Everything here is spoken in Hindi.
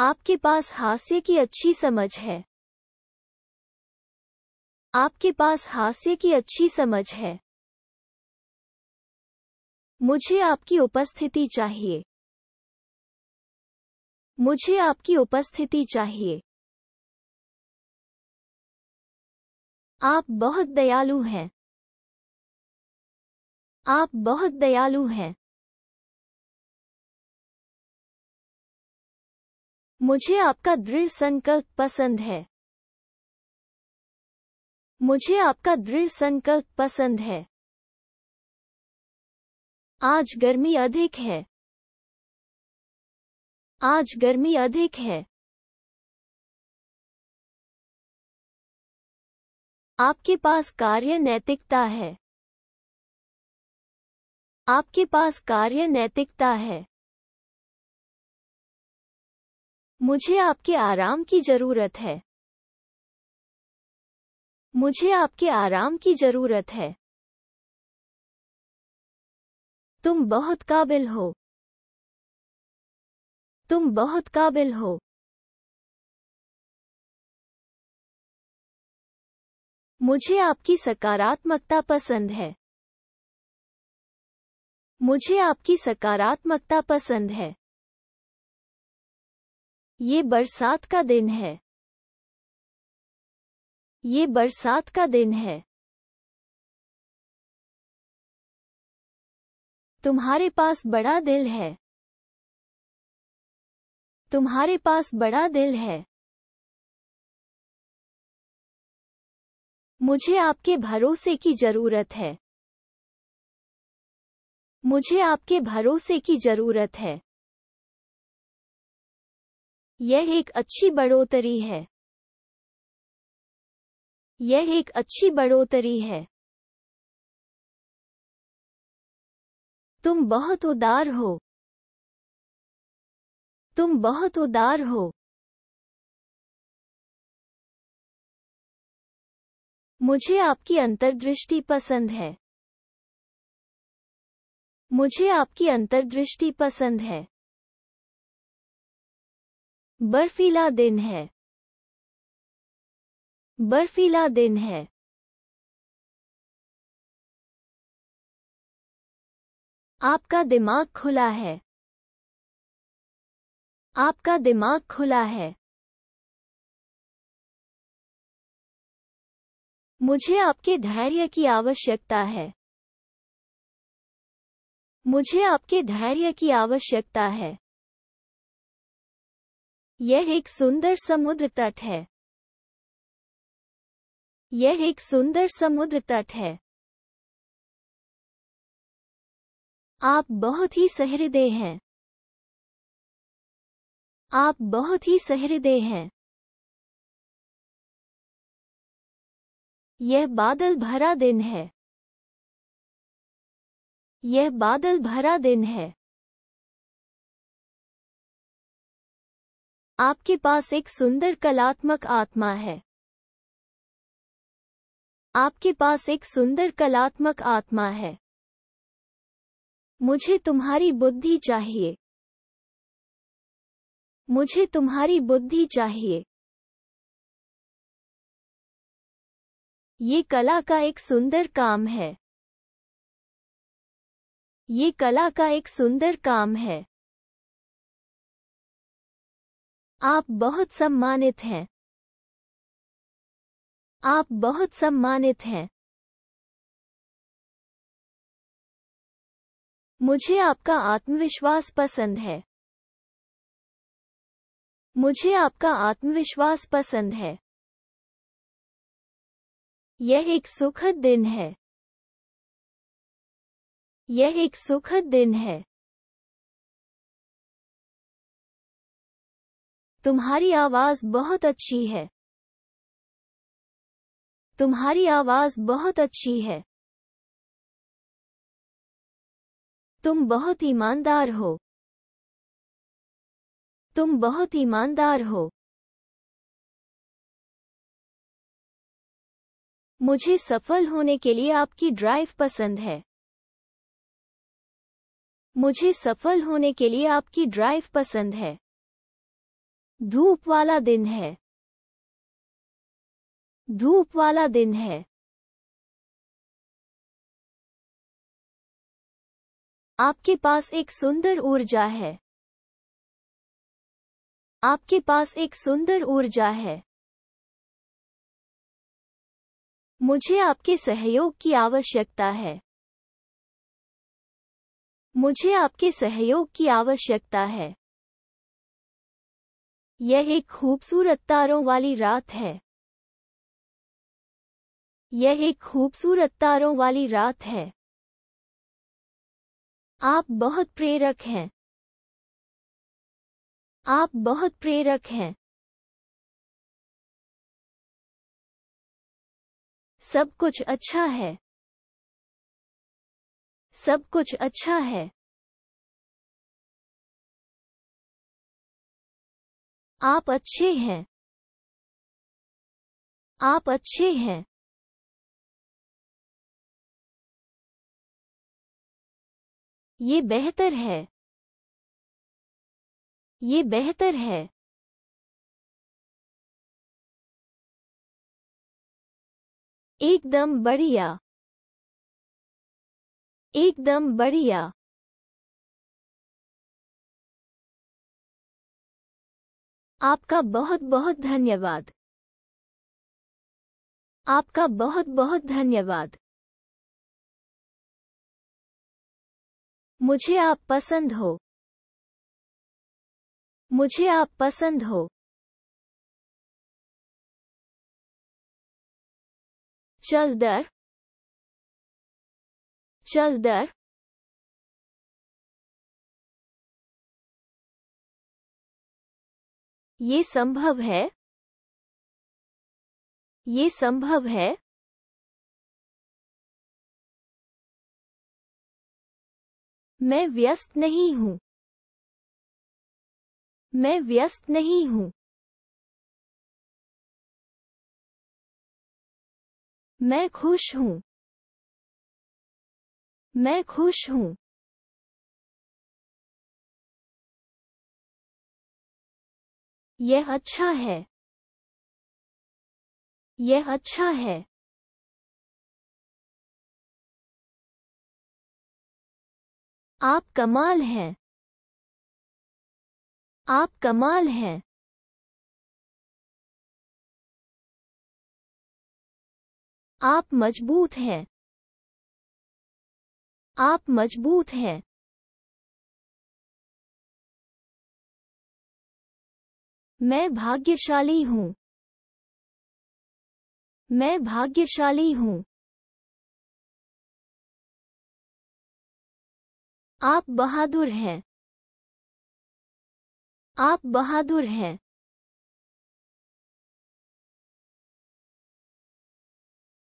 आपके पास हास्य की अच्छी समझ है आपके पास हास्य की अच्छी समझ है मुझे आपकी उपस्थिति चाहिए मुझे आपकी उपस्थिति चाहिए आप बहुत दयालु हैं आप बहुत दयालु हैं मुझे आपका दृढ़ संकल्प पसंद है मुझे आपका दृढ़ संकल्प पसंद है आज गर्मी अधिक है आज गर्मी अधिक है आपके पास कार्य नैतिकता है आपके पास कार्य नैतिकता है मुझे आपके आराम की जरूरत है मुझे आपके आराम की जरूरत है तुम बहुत काबिल हो तुम बहुत काबिल हो मुझे आपकी सकारात्मकता पसंद है मुझे आपकी सकारात्मकता पसंद है ये बरसात का दिन है ये बरसात का दिन है तुम्हारे पास बड़ा दिल है तुम्हारे पास बड़ा दिल है मुझे आपके भरोसे की जरूरत है मुझे आपके भरोसे की जरूरत है यह एक अच्छी बढ़ोतरी है यह एक अच्छी बढ़ोतरी है तुम बहुत उदार हो तुम बहुत उदार हो मुझे आपकी अंतर्दृष्टि पसंद है मुझे आपकी अंतर्दृष्टि पसंद है बर्फीला दिन है बर्फीला दिन है आपका दिमाग खुला है आपका दिमाग खुला है मुझे आपके धैर्य की आवश्यकता है मुझे आपके धैर्य की आवश्यकता है यह एक सुंदर समुद्र तट है यह एक सुंदर समुद्र तट है आप बहुत ही सहृदय हैं आप बहुत ही सहृदय हैं यह बादल भरा दिन है यह बादल भरा दिन है आपके पास एक सुंदर कलात्मक आत्मा है आपके पास एक सुंदर कलात्मक आत्मा है मुझे तुम्हारी बुद्धि चाहिए मुझे तुम्हारी बुद्धि चाहिए ये कला का एक सुंदर काम है ये कला का एक सुंदर काम है आप बहुत सम्मानित हैं आप बहुत सम्मानित हैं मुझे आपका आत्मविश्वास पसंद है मुझे आपका आत्मविश्वास पसंद है यह एक सुखद दिन है यह एक सुखद दिन है तुम्हारी आवाज बहुत अच्छी है तुम्हारी आवाज बहुत अच्छी है तुम बहुत ईमानदार हो तुम बहुत ईमानदार हो मुझे सफल होने के लिए आपकी ड्राइव पसंद है मुझे सफल होने के लिए आपकी ड्राइव पसंद है धूप वाला दिन है धूप वाला दिन है आपके पास एक सुंदर ऊर्जा है आपके पास एक सुंदर ऊर्जा है मुझे आपके सहयोग की आवश्यकता है मुझे आपके सहयोग की आवश्यकता है यह एक खूबसूरत तारों वाली रात है यह एक खूबसूरत तारों वाली रात है आप बहुत प्रेरक हैं आप बहुत प्रेरक हैं सब कुछ अच्छा है सब कुछ अच्छा है आप अच्छे हैं आप अच्छे हैं ये बेहतर है ये बेहतर है एकदम बढ़िया एकदम बढ़िया आपका बहुत बहुत धन्यवाद आपका बहुत बहुत धन्यवाद मुझे आप पसंद हो मुझे आप पसंद हो चल दर चल दर ये संभव है ये संभव है मैं व्यस्त नहीं हूं मैं व्यस्त नहीं हूं मैं खुश हूं मैं खुश हूं यह अच्छा है यह अच्छा है आप कमाल हैं आप कमाल हैं आप मजबूत हैं आप मजबूत हैं मैं भाग्यशाली हूँ मैं भाग्यशाली हूँ आप बहादुर हैं आप बहादुर हैं